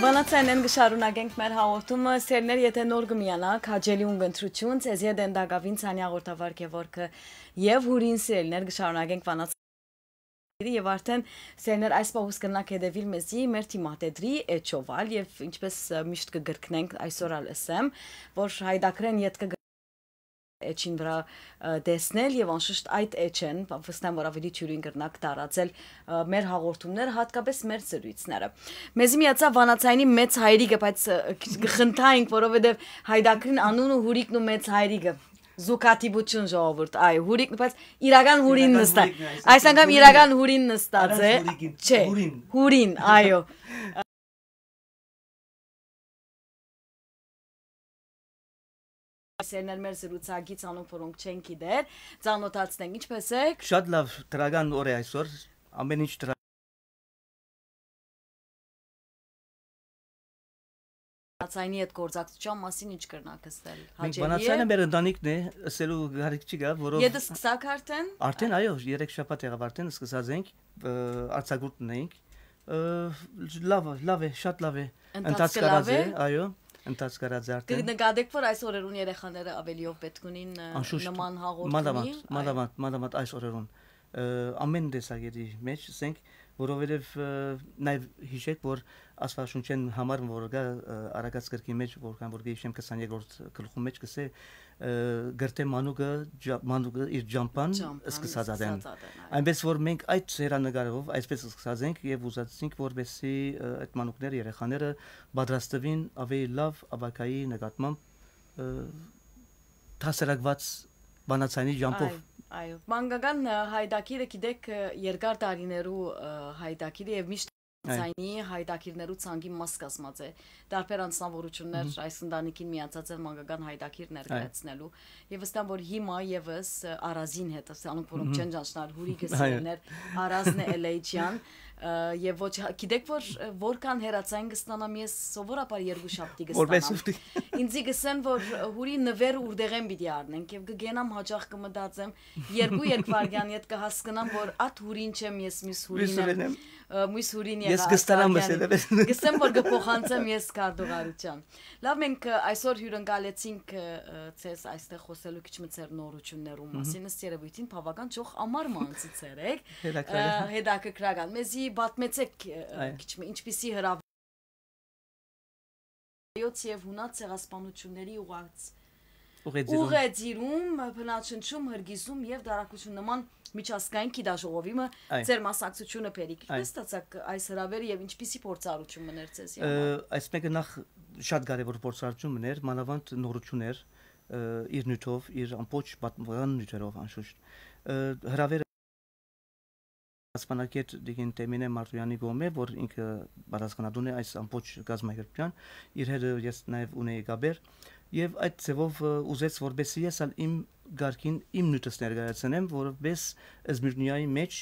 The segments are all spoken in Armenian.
Բանացան են գշարունակենք մեր հաղորդումը, սերներ եթե նոր գմիանակ, հաջելի ունգ ընտրություն, ձեզ ետ են դագավին ծանյա ղորդավարք է որքը և հուրին սերներ գշարունակենք բանացան և արդեն սերներ այս պահուս կնակ հետևիլ մեզի մեր թիմատետրի էչովալ և ինչպես միշտ կգրքնենք այսօր ալ ասեմ, որ հայդակրեն ետ կգրքնենք էջին վրա դեսնել եւ անշուշտ այդ էջեն վստահեմ որ ավելի ճյուրին կրնակ տարածել մեր հաղորդումները հատկապես մեր զրույցները մեզի միացա վանացայինի մեծ հայրիկը բայց գխնթայինք որովհետեւ հայդակրին անունը հուրիկն ու մեծ հայրիկը զուկատիբություն ժողովուրդ այ հուրիկ բայց իրական հուրին նստա այս անգամ իրական հուրին նստած է չէ հուրին այո բեսերներ մեր զրուցակից անոնք որոնք չեն գիտեր, ծանոթացնենք։ Ինչպե՞ս եք։ Շատ լավ, դրական օր է այսօր։ Ամեն ինչ դրա Բանացայինի հետ գործակցության մասին ինչ կրնակ ասել։ Հաջելի է։ Բանացայինը մեր ընտանիքն է, ասելու գարիք չի գա, որով Եթե սկսակ արդեն։ Արդեն այո, 3 շաբաթ եղավ արդեն սկսած ենք, արցագուրտն էինք։ Լավ, լավ է, շատ լավ է։ Ընթացքը լավ է, այո ընտած գարաձարտեն։ Կնկատեք, որ այս օրերուն երեխաները ավելիով պետք ունին նման հաղորդումի։ Մադամատ, մադամատ, մադամատ այս օրերուն ամեն դեսագետի մեջ ասենք, որովհետև նաև հիշեք, որ աստվածաշունչեն համար որը գա արագած գրքի մեջ, որքան որ գիշեմ 22-րդ գլխում մեջ գսե գրտե մանուկը մանուկը իր ջամփան սկսած ադեն այնպես որ մենք այդ ծերանգարով այսպես սկսած ենք եւ ուզացինք որբեսի այդ մանուկները երեխաները պատրաստվին ավելի լավ ավակայի նկատմամբ դասերակված բանացանի ջամփով Այո, մանկական հայդակիրը գիտեք երկար տարիներու հայդակիրը եւ միշտ Ձայնի հայդակիրներու ցանգի մաս կազմած է։ Տարբեր անձնավորություններ այս ընտանիքին միացած են մանկական հայդակիր ներկայացնելու եւ ըստ որ հիմա եւս Արազին հետ ասանք որոնք չեն ճանաչնալ հուրիգսներ Արազն Էլեյջյան եւ ոչ հա, գիտեք որ որքան հերացային կստանամ ես սովորաբար երկու շաբթի կստանամ ինձի գսեն որ հուրի նվեր ուրդեղ եմ պիտի առնենք եւ կգենամ հաճախ կմտածեմ երկու երկվարգյան հետ կհասկնամ որ աթ հուրին չեմ ես միս հուրին եմ միս հուրին եմ ես կստանամ մսելես գսեմ որ կփոխանցեմ ես կարդողարության լավ մենք այսօր հյուրընկալեցինք ցես այստեղ խոսելու քիչ մցեր նորություններում մասին ըստ երևույթին բավական ճոխ ամառ մանցից երեք հետաքրքրական մեզի ավելի պատմեցեք քիչ մի ինչպիսի հրավերոց եւ հունած ցեղասպանությունների ուղած ուղեդիրում բնաչնչում հրգիզում եւ դարակություն նման միջազգային կիդաժողովիմը ծեր մասնակցությունը բերիք։ Ինչպես ստացաք այս հրավերը եւ ինչպիսի փորձառություն մներ ցեզ եւ։ Այս մեկը նախ շատ կարեւոր փորձառություն մներ, մանավանդ նորություններ իր նյութով, իր ամբողջ պատմական նյութերով անշուշտ։ Հրավերը Ասպանակետ դիգին Տեմինե Մարտոյանի գոմե, որ ինքը պատասխանատուն է այս ամբողջ գազամերկրության, իր հետ ես նաև ունեի գաբեր, եւ այդ ձևով ուզեց որպես ես ալ իմ գարկին իմ նույնս ներկայացնեմ, որպես Զմիրնիայի մեջ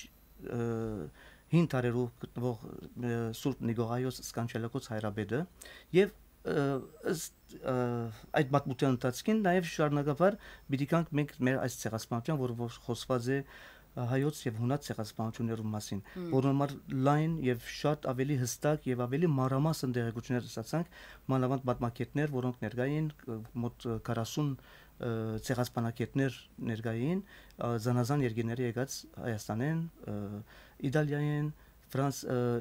հին տարերու գտնվող Սուրբ Նիգորայոս սկանչելակոց հայրաբեդը եւ ըստ այդ մատմության ընթացքին նաև շարունակաբար պիտի կանք մենք մեր այս ցեղասպանության, որ խոսված է հայոց եւ հունաց ցեղասպանությունների մասին, որոնց համար լայն եւ շատ ավելի հստակ եւ ավելի մանրամասն դերակցություններ ստացանք, մանավանդ պատմակետներ, որոնք ներկայ էին մոտ 40 ցեղասպանակետներ ներկային զանազան երկիների եկած Հայաստանեն, Իտալիայեն, Ֆրանս,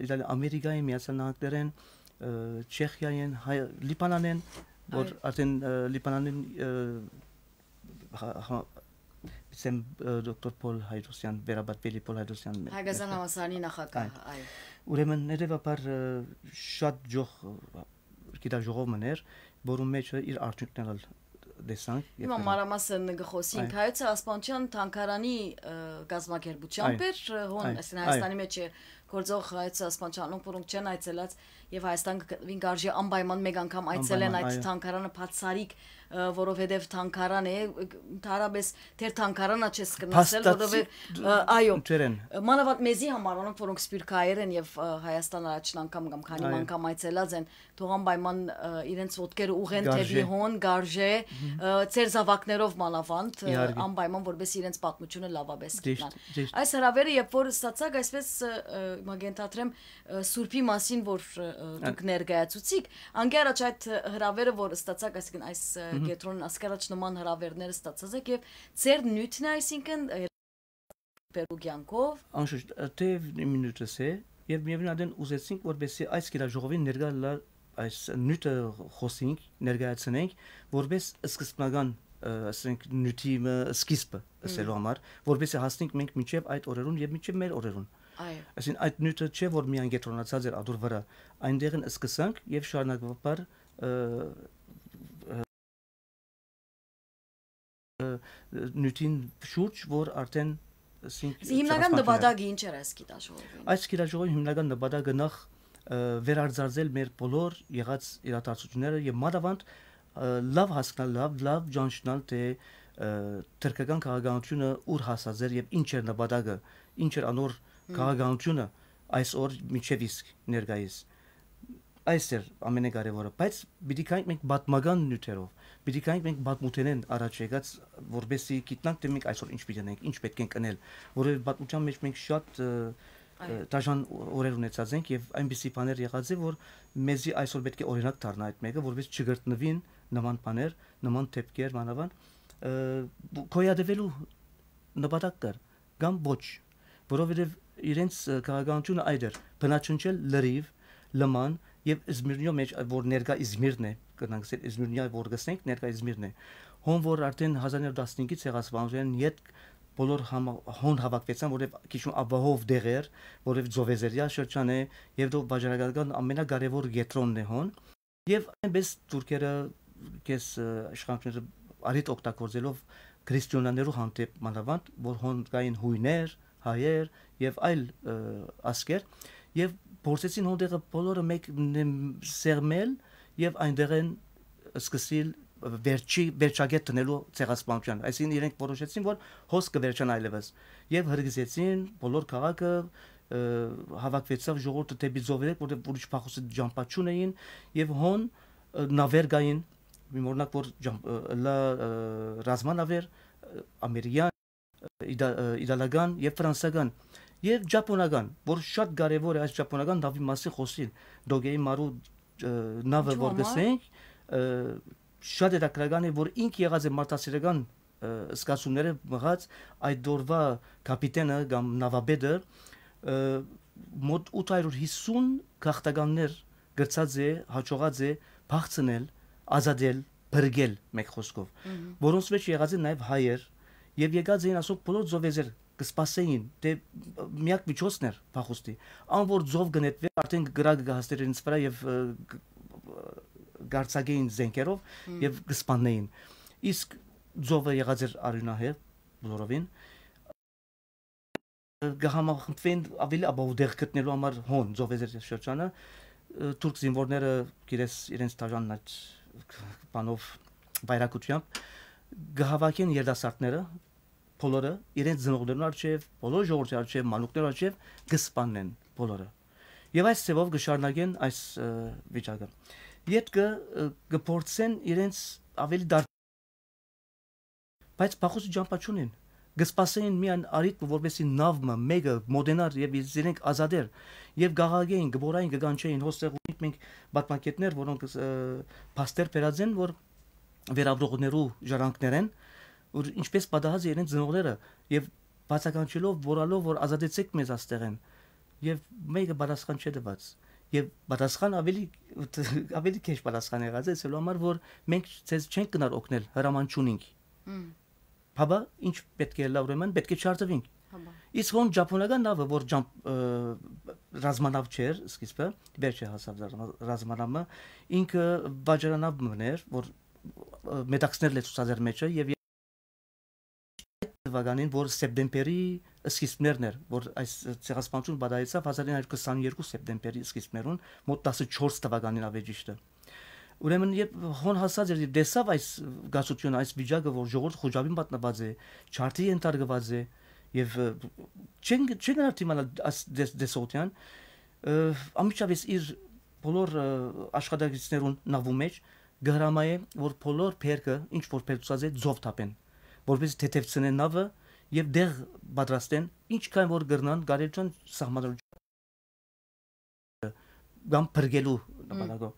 Իտալիա, Ամերիկայի միացյալ նահանգներեն, Չեխիայեն, Լիբանանեն, որ արդեն Լիբանանին Պիսեմ դոկտոր Պոլ Հայրոսյան, վերաբերվելի Պոլ Հայրոսյան։ Հայկազան համալսարանի նախագահ, այո։ Ուրեմն ներևաբար շատ ջող գիտաժողովն էր, որում մեջ իր արդյունքներն դեսանք։ Հիմա մարամասն գխոսինք հայոց ասպանչյան թանկարանի գազམ་ակերպությամբ էր հոն, այսինքն Հայաստանի մեջ գործող այս սպանչանոնք, որոնք չեն այցելած եւ Հայաստան գտնվին կարժի անպայման մեկ անգամ այցելեն այդ թանկարանը բացարիք, որովհետեւ թանկարան է, ընդհանրապես թեր թանկարանա չես կնասել, որովհետեւ այո, մանավանդ մեզի համար, որոնք որոնք սպիրկայեր են եւ Հայաստան առաջին անգամ կամ քանի անգամ այցելած են, թող անպայման իրենց ոդկերը ուղեն թեւի հոն, գարժե, ծեր զավակներով մանավանդ անպայման որպես իրենց պատմությունը լավաբես գտնան։ Այս հրավերը երբ որ ստացակ այսպես մագենտատրեմ սուրբի մասին, որ դուք ներկայացուցիկ, անկարաջ այդ հրավերը, որ ստացաք, այսինքն այս կետրոնն ասկարաջ նման հրավերները ստացած եք եւ ծեր նյութն է, այսինքն Պերուգյանքով։ Անշուշտ, թե մինուտս է եւ միևնույն ադեն ուզեցինք, որբեսի այս գերաժողովին ներկա լա այս նյութը խոսենք, ներկայացնենք, որպես սկզբնական ասենք նյութի սկիզբը ասելու համար, որովհետեւ հասնենք մենք մինչև այդ օրերուն եւ մինչև մեր օրերուն։ Այո։ Այսինքն այդ նյութը չէ, որ միայն կենտրոնացած էր ադուր վրա, այնտեղին սկսանք եւ շարունակաբար նյութին շուրջ, որ արդեն Հիմնական նպատակը ինչ էր այս գիտաժողովին։ Այս գիտաժողովի հիմնական նպատակը նախ վերարձարձել մեր բոլոր եղած իրադարձությունները եւ մատավանդ լավ հասկանալ, լավ լավ ճանչնալ թե թրկական քաղաքականությունը ուր հասած էր եւ ինչ էր նպատակը, ինչ էր անոր քաղաքականությունը այսօր միջև իսկ ներկայիս այս էր ամենակարևորը բայց պիտի կանք մենք բատմական նյութերով պիտի կանք մենք բատմութենեն առաջ եկած որբեսի գիտնանք թե մենք այսօր ինչ պիտի անենք ինչ պետք են կնել որովհետև բատմության մեջ մենք շատ դաժան օրեր ունեցած ենք եւ այնպիսի բաներ եղած է որ մեզի այսօր պետք է օրինակ դառնա այդ մեկը որովհետև չգրտնվին նման բաներ նման դեպքեր մանավան կոյադվելու նպատակ կար կամ ոչ որովհետև իրենց քաղաքականությունը այդ էր բնաչնչել լրիվ լման եւ Իզմիրնյո մեջ որ ներկա Իզմիրն է կնանք ասել Իզմիրնյա որ գսենք ներկա Իզմիրն է հոն որ արդեն 1915-ից ցեղասպանության յետ բոլոր հոն հավաքվեցան որև քիչու աբահով դեղեր որև Ձովեզերիա շրջան է եւ դո բաժանական ամենակարևոր գետրոնն է հոն եւ այնպես турքերը կես իշխանությունները արիտ օգտագործելով քրիստոնյաներու հանդեպ մանավանդ որ հոն կային հույներ հայեր եւ այլ ասկեր եւ փորձեցին հոդերը բոլորը մեկ սերմել եւ այնտեղ են սկսել վերջի վերջագետ տնելու ցեղասպանության այսինքն իրենք որոշեցին որ հոսքը վերջան այլևս եւ հրգիզեցին բոլոր քաղաքը հավաքվեցավ ժողովուրդը դեպի ծովերեք որտեղ ուրիշ փախուսի ջամփաճ ունեին եւ հոն նավեր գային մի մորնակ որ լա ռազմանավեր ամերիկյան իտալական եւ ֆրանսական եւ ճապոնական, որ շատ կարեւոր է այս ճապոնական նավի մասի խոսին, դոգեի մարու նավը որ գսենք, շատ հետաքրական է, որ ինք եղած է մարտահրավերական սկացումները մղած այդ դորվա կապիտենը կամ նավաբեդը մոտ 850 գախտականներ գրծած է, հաջողած է փախցնել, ազատել, բրգել մեկ խոսքով, որոնց մեջ եղած են նաև հայեր, եւ եկած էին ասում բոլոր զովեզեր կսպասեին դե միակ միջոցն էր փախոստի անոր զով գնետվեր արդեն գրագ գահստեր ինձ վրա եւ գարցագեին զենքերով եւ կսպանեին իսկ զովը եղած էր արյունահեր բոլորովին գահամախմբվեն ավելի ապահովտեղ գտնելու համար հոն զովեզեր շրջանը թուրք զինվորները գիրես իրենց տաժանն այդ բանով բայրակությամբ գահավակեն երդասարտները բոլորը իրենց ծնողներն արժև, բոլոր ժողովրդի արժև, մանուկներն արժև գսպանեն բոլորը։ Եվ այս ծևով կշարունակեն այս վիճակը։ Եթե կփորձեն իրենց ավելի դարձ բայց բախոսի ճամփա չունեն գսպասեին միան արիտ որովհետեւ նավը մեկը մոդենար եւ իրենք ազատեր եւ գաղագեին գբորային գգանչեին հոստեղ ունիք մենք բատմակետներ որոնք փաստեր բերած են որ վերաբրողներու ժառանգներ են և, որ ինչպես պատահած է իրենց ծնողները եւ բացականչելով որալով որ ազատեցեք մեզ աստեղեն եւ մեկը բարձան չէ դված եւ պատասխան ավելի ավելի քեշ պատասխան եղած է ցելու համար որ մենք ցեզ չենք գնար օգնել հրաման չունենք հաբա ինչ պետք է լա ուրեմն պետք է չարտվենք իսկ ոն ճապոնական նավը որ ռազմանավ չէր սկիզբը վերջը հասավ ռազմանամը ինքը վաճառանավ մներ որ մետաքսներ լեցուցած էր մեջը եւ թվականին, որ սեպտեմբերի սկիզբներն էր, որ այս ցեղասպանություն բադայեցավ 1922 սեպտեմբերի սկիզբներուն, մոտ 14 թվականին ավեջիշտը։ Ուրեմն երբ հոն հասած էր, դեսավ այս գացությունը, այս վիճակը, որ ժողովուրդ խոջավին պատնված է, չարտի ընդարգված է, եւ չեն չեն արդիմանալ այս դեսօտյան ամիջավես իր բոլոր աշխատակիցներուն նավում մեջ գրամայե որ բոլոր փերկը ինչ որ փերծած է ձով տապեն որպես թեթևցնեն նավը եւ դեղ պատրաստեն ինչքան որ գրնան գարեջան սահմանադրություն գամ բրգելու նպատակով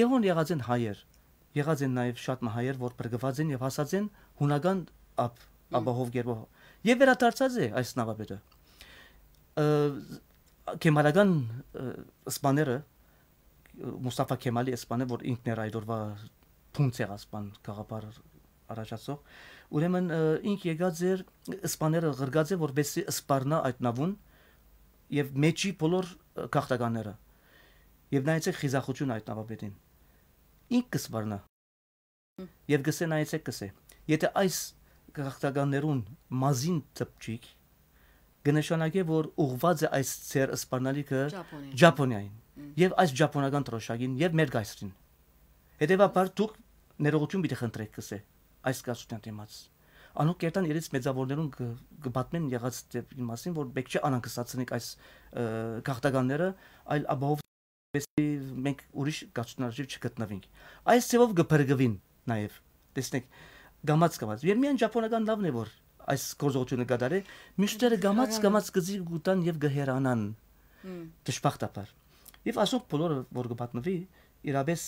եւ ոն եղած են հայեր եղած են նաեւ շատ հայեր որ բրգված են եւ հասած են հունական ապ ապահով գերբով եւ վերադարձած է այս նավաբեդը կեմալական սպաները Մուստաֆա Քեմալի սպանը որ ինքն էր այդ օրվա փունց եղած սպան գաղապար առաջացող Ուրեմն ինք եկած էր սպաները ղրգած է որբեսի սպառնա այդ նավուն եւ մեջի բոլոր քաղաքականները։ Եվ նայեցեք խիզախություն այդ նավապետին։ Ինք կսվառնա։ Եվ գսե նայեցեք գսե։ Եթե այս քաղաքականներուն մազին ծպճիկ գնշանակե որ ուղված է այս ծեր սպառնալիքը Ճապոնիային։ Եվ այս ճապոնական տրոշագին եւ մեր գայսրին։ Հետևաբար դուք ներողություն պիտի խնդրեք գսե այս զգացության դիմաց անոք կերտան իրենց մեծավորներուն կբատմեն եղած դեպի մասին որ մեկ չէ անհանգստացնենք այս գաղտականները այլ ապահով եսի մենք ուրիշ գաչնարժիվ չգտնվենք այս ծևով գբրգվին նաև տեսնեք գամած գամած եւ միայն ճապոնական լավն է որ այս գործողությունը կատարի միշտերը գամած գամած գզի գուտան եւ գհերանան դժբախտաբար եւ ասոք բոլորը որ կբատնվի իրավես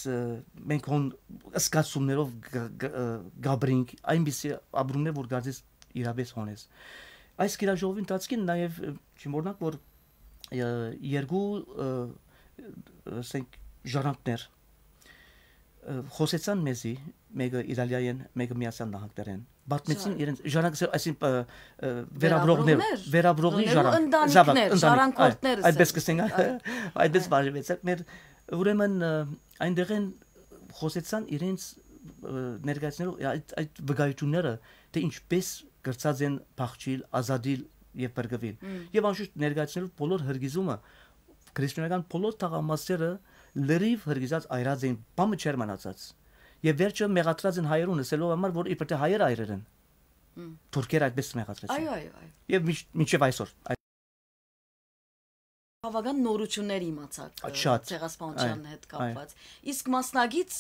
մենք հոն սկացումներով գաբրինք այնպիսի ապրումներ որ գարձես իրավես հոնես այս գիրաժովի ընթացքին նաև չմոռնանք որ երկու ասենք ժառանգներ խոսեցան մեզի մեկը իտալիայեն մեկը միասան նահանգներեն բացմեցին իրենց ժառանգներ այսին վերաբրողներ վերաբրողի ժառանգ ժառանգորդներ այդպես կսենք այդպես բաժվեցակ մեր ուրեմն այնտեղ են խոսեցան իրենց ներկայացնելու այդ այդ վկայությունները, թե ինչպես գրծած են փախչիլ, ազատիլ եւ բրգվել։ Եվ անշուշտ ներկայացնելու բոլոր հրգիզումը քրիստոնեական բոլոր թագամասերը լրիվ հրգիզած այրած են բամը չեր մնացած։ Եվ վերջը մեղադրած են հայերուն ասելով համար, որ իբր թե հայեր այրեր են։ Թուրքերը այդպես մեղադրեցին։ Այո, այո, այո։ Եվ մինչև այսօր բավական նորություններ իմացաք ցեղասպանության հետ կապված։ Իսկ մասնագից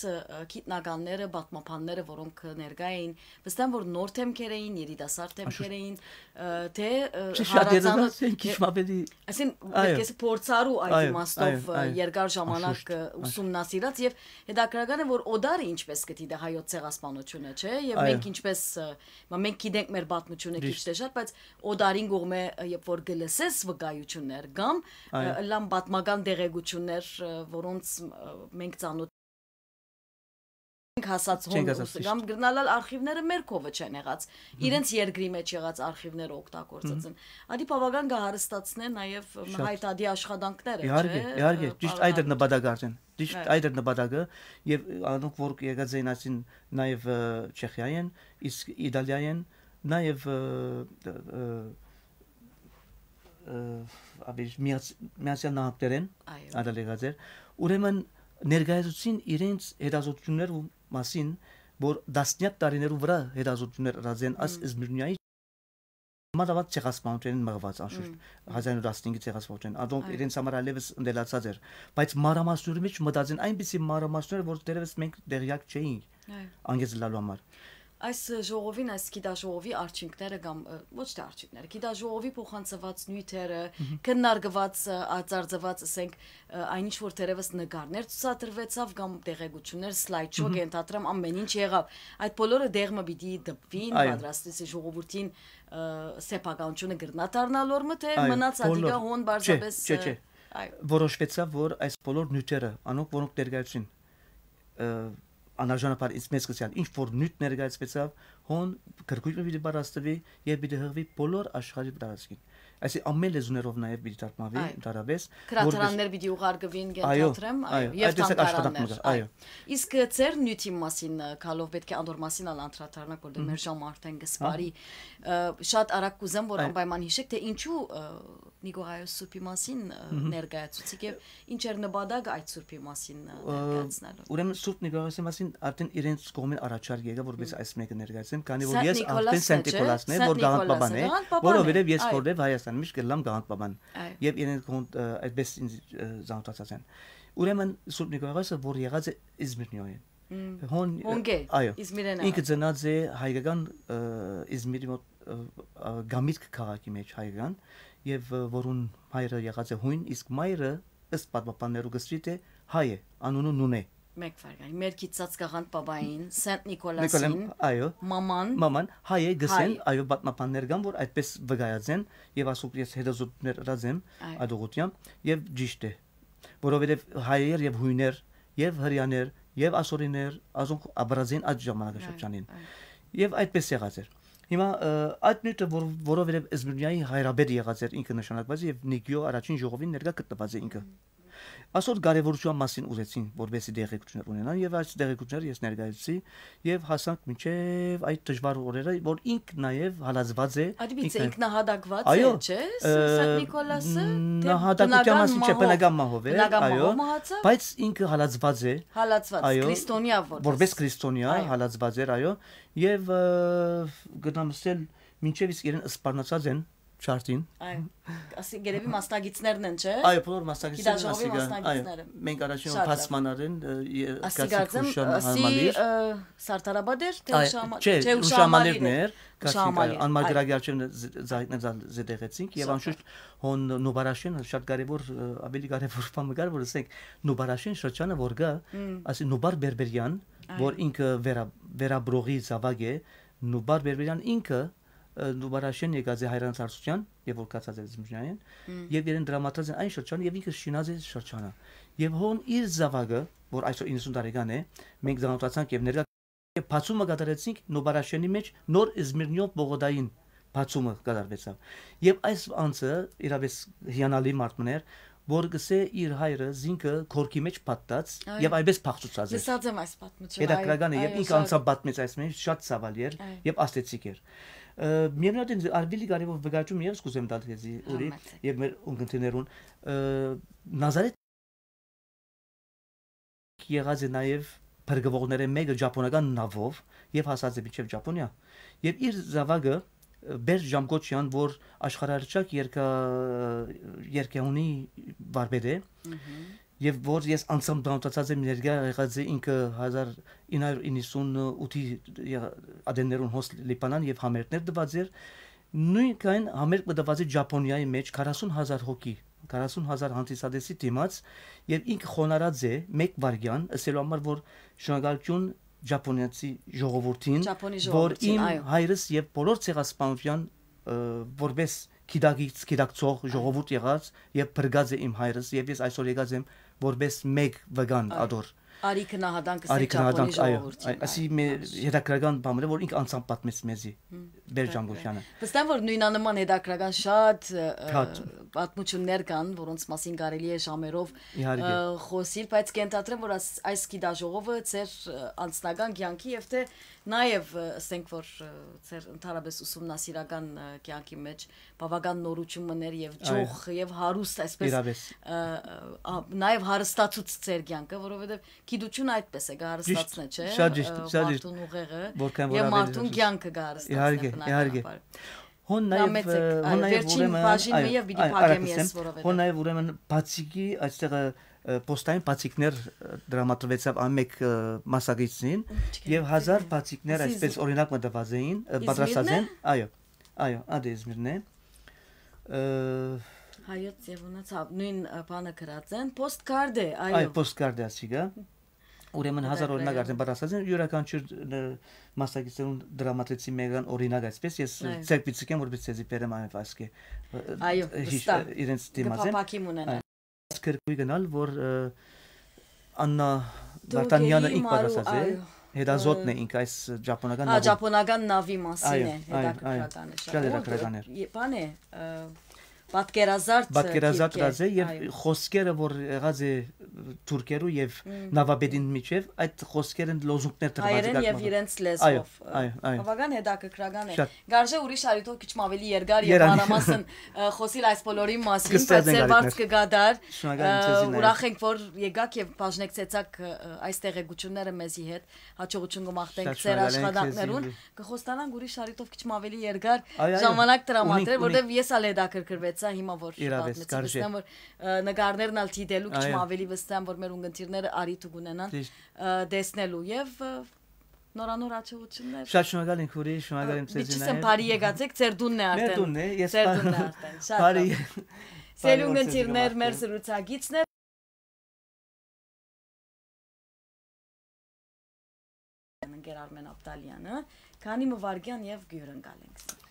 գիտնականները, պատմապանները, որոնք ներկա էին, վստահ եմ որ նոր թեմքեր էին, երիտասարդ թեմքեր էին, թե հարազանը քիչմաբերի։ Այսինքն պետք է փորձարու այդ իմաստով երկար ժամանակ ուսումնասիրած եւ հետաքրական է որ օդարը ինչպես գտիդե հայոց ցեղասպանությունը, չէ՞, եւ մենք ինչպես մենք գիտենք մեր պատմությունը քիչ թե շատ, բայց օդարին գողմե երբ որ գլսես վկայություններ կամ լամ պատմական դեղեցություններ, որոնց մենք ցանոթ հասած հոն կամ գնալալ արխիվները մեր կովը չեն եղած իրենց երկրի մեջ եղած արխիվները օգտագործեցին ադի բավական գահարստացնե նաև հայտադի աշխատանքները իհարկե իհարկե ճիշտ այդ էր նպատակարժեն ճիշտ այդ էր նպատակը եւ անոնք որ եկած էին ասին նաև չեխիայեն իսկ իտալիայեն նաև ավիր միացյալ նահանգներեն այդալ եղած էր ուրեմն ներկայացուցին իրենց հետազոտություններ մասին որ դասնյակ տարիներու վրա հետազոտություններ ըրած են աս Զմիրնյայի Մատավատ ցեղասպանությունն մղված անշուշտ 1915-ի ցեղասպանության ադոնք իրենց համար ալևս ընդելացած էր բայց մարամասյուրի մեջ մտածեն այնպիսի մարամասներ որ դերևս մենք դեղյակ չէինք անգեզ լալու համար այս ժողովին, այս գիտաժողովի արժինքները կամ ոչ թե արժինքները, գիտաժողովի փոխանցված նյութերը, քննարկված, ածարձված, ասենք, այն ինչ որ դերևս նկարներ ցուցադրվեցավ կամ տեղեկություններ, սլայդշո գենթատրամ ամեն ինչ եղավ։ Այդ բոլորը դեղը պիտի դպվին, պատրաստվի ժողովրդին սեփականությունը գրնա դառնալ օրը, թե մնաց ադիկա հոն բարձրապես։ Չէ, չէ, չէ։ Որոշվեցավ, որ այս բոլոր նյութերը, անոնք որոնք ներկայացին անաժանապար ինձ մեծ կցյան ինչ որ նյութ ներկայացվեցավ հոն գրկույտը պիտի բարձրվի եւ պիտի դե հղվի բոլոր աշխարհի վրացին այսինքն ամեն լեզուներով նաև պիտի դարբնավի դարավես քրատարաններ պիտի ուղարկվին գենթատրեմ այո եւ տանտարաններ այո իսկ ծեր նյութի մասին քալով պետք է անդոր մասին ալ անդրադառնանք որտեղ դե մեր ժամը արդեն հա։ գսպարի շատ արագ կուզեմ որ անպայման հիշեք թե ինչու նիկողայոս սուրբի մասին ներկայացուցիկ եւ ինչ էր նպատակը այդ սուրբի մասին ներկայացնելու ուրեմն սուրբ նիկողայոսի մասին արդեն իրենց կողմեն առաջարկ եկա որպես այս մեկը ներկայացեմ քանի որ ես արդեն սենտ նիկոլասն եմ որ գահանտաբան եմ որովհետեւ ես որտեղ հայաստան են միշտ գլամ գանտպան եւ իրենք այդպես ինձ զանոթացած են ուրեմն Սուրբ Նիկողոսը որ եղած է Իզմիրնյոյի հոն այո Իզմիրն ինքը ծնած է հայկական Իզմիրի մոտ գամիտք քաղաքի մեջ հայկական եւ որուն հայրը եղած է հույն իսկ մայրը ըստ պատմաբաններու գծրիտ է հայ է անունը նունե է մեկ վարգան մեր գիծած կղան պապային Սենտ Նիկոլասին այո մաման մաման հայը գսեն այո պատմապաններ կան որ այդպես վկայած են եւ ասում ես հետազոտներ ըրած եմ ադողությամբ եւ ճիշտ է որովհետեւ հայեր եւ հույներ եւ հрьяաներ եւ ասորիներ ազոնք աբրազին այդ ժամանակաշրջանին եւ այդպես եղած էր Հիմա այդ նյութը որ որովհետև Զմիրնյայի հայրաբեդ եղած էր ինքը նշանակված եւ Նիկիո առաջին ժողովին ներկա գտնված է ինքը։ mm -hmm. Այսօր կարևորության մասին ուզեցին, որովհետեւ դեղեկություններ ունենան եւ այս դեղեկությունները ես ներկայացրի եւ հասանք մինչեւ այդ դժվար օրերը, որ ինք նաեւ հալածված է։ Այդպես ինքնահատակված է, չէ՞, Սանտ Նիկոլասը։ Նահատակության մասին չէ, բնական մահով է, այո։ Բայց ինքը հալածված է։ Հալածված, քրիստոնյա ոչ։ Որպես քրիստոնյա հալածված էր, այո, եւ գտնամսել մինչեւ իսկ իրեն սպառնացած են շարտին։ Այո։ Ասի գերեւի մասնագիտներն են, չէ՞։ Այո, բոլոր մասնագիտները ասի գա։ Այո։ Մենք առաջին փաստմանարեն գացիք շամանիր։ Ասի Սարտարաբադեր թե շամանիր։ Չէ, շամանիրներ, գացիք անմագրագիարչեն զայտնեն զդեղեցինք եւ անշուշտ հոն նոբարաշեն շատ կարեւոր ավելի կարեւոր բան մգար որ ասենք նոբարաշեն շրջանը որ գա, ասի նոբար բերբերյան, որ ինքը վերա վերաբրողի զավակ է, նոբար բերբերյան ինքը Նուբարաշյան եկած է հայրենաց արծության եւ որ կացած է Զմժնային եւ իրեն դրամատուրգ են այն շրջանը եւ ինքը շինած է շրջանը եւ հոն իր զավակը որ այսօր 90 տարեկան է մենք դրամատուրգացանք եւ ներկա եւ բացումը կատարեցինք Նուբարաշյանի մեջ նոր Զմիրնյով Բողոդային բացումը կատարվեցավ եւ այս անձը իրավես հիանալի մարդն էր որ գսե իր հայրը զինքը քորքի մեջ պատտած եւ այդպես փախցուցած էր։ Լսած եմ այս պատմությունը։ Հետաքրական է եւ ինքը անցավ պատմեց այս մեջ շատ ցավալի էր եւ աստեցիկ էր միևնույն դե, արբիլի գարիվով բգաճում ես կուզեմ տալ քեզի ուրի եւ մեր ունգընտիներուն նազարետ եղած է նաեւ բրգվողները մեկը ճապոնական նավով եւ հասած է միջև ճապոնիա եւ իր զավակը Բեր Ժամկոչյան, որ աշխարհարճակ երկա երկեունի բարբեր է եւ որ ես անցամ դանդացած եմ ներգա եղած ինքը 1998-ի ադեններուն հոս լիբանան եւ համերգներ դված էր նույն կայն համերգ դվածի Ճապոնիայի մեջ 40000 հոգի 40000 հանդիսադեսի դիմաց եւ ինքը խոնարած է մեկ վարգյան ասելու համար որ շնորհակալություն ճապոնիացի ժողովրդին որ իմ հայրս եւ բոլոր ցեղասպանության որպես քիդագից քիդակցող ժողովուրդ եղած եւ բրգած եմ հայրս եւ ես այսօր եկած եմ որպես մեկ վեգան ադոր Արիք նահատանք սեփական ժողովուրդին։ Այսի մեր հետաքրական բանը որ ինք անցան պատմեց մեզի։ Բերջամբուշյանը։ Վստահ որ նույնանման հետաքրական շատ պատմություններ կան, որոնց մասին կարելի է ժամերով խոսիլ, բայց կենտրոնացրեմ, որ այս գիտաժողովը ծեր անձնական կյանքի եւ թե նաեւ ասենք որ ծեր ընդհանրապես ուսումնասիրական կյանքի մեջ բավական նորություններ եւ ջող եւ հարուստ այսպես նաեւ հարստացուց ծեր կյանքը, որովհետեւ գիտությունը այդպես է գարստացնա, չէ՞։ Շատ ճիշտ, շատ ճիշտ։ Մարդուն ուղեղը եւ մարդուն կյանքը գարստացնա։ Իհարկե Իհարկե։ Հոն նաև հոն նաև ուրեմն այո, այո, պիտի փակեմ ես որովհետեւ։ Հոն նաև ուրեմն բացիկի այստեղ պոստային բացիկներ դրամատրվեցավ ամեկ մասագիցին եւ 1000 բացիկներ այսպես օրինակ մտված էին պատրաստած են այո այո ադե Իզմիրն է հայոց եւ ունացավ նույն բանը գրած են պոստկարդ է այո այո պոստկարդ է ասիգա Ուրեմն 1000 օրինակ արդեն պատասխանած են յուրաքանչյուր մասնակիցներուն դրամատուրգի մեգան օրինակ այսպես ես ցերպից կեմ որպես ցեզի բերեմ այն վասկե այո իրենց դիմացեն փապակի մունենան սկրկուի գնալ որ Աննա Վարդանյանը ինք պատասխանած է հետազոտն է ինք այս ճապոնական նավի։ Ա ճապոնական նավի մասին է հետաքրքրականը։ Շատ հետաքրքրական է։ Բան է պատկերազարդ պատկերազարդ դրած է եւ խոսքերը որ եղած է թուրքերու եւ նավաբեդին միջև այդ խոսքերն լոզունգներ տրված են եւ իրենց լեզվով բավական հետաքրքրական է գարժե ուրիշ արիտով քիչ ավելի երկար եւ առանամասն խոսիլ այս բոլորի մասին ծեր բարձ կգադար ուրախ ենք որ եկաք եւ բաժնեկցեցաք այս տեղեկությունները մեզի հետ հաջողություն կմաղթենք ձեր աշխատանքներուն կխոստանանք ուրիշ արիտով քիչ ավելի երկար ժամանակ տրամադրել որտեւ ես ալ հետաքրքրվեցի բայց սա հիմա որ պատմեցի, վստահ եմ որ նկարներն ալ դիտելու քիչ ավելի վստահ եմ որ մեր ունգընտիրները արիտ ունենան տեսնելու եւ նորանոր աճողություններ։ Շատ շնորհակալ եմ քուրի, շնորհակալ եմ ցեզին։ Ինչի՞ բարի եկացեք, ձեր տունն է արդեն։ Մեր տունն է, ես ձեր տունն է արդեն։ Շատ բարի։ Սելուն ընտիրներ, մեր զրուցակիցներ ընկեր Արմեն Աբդալյանը, քանի Մվարգյան եւ Գյուրն գալենք։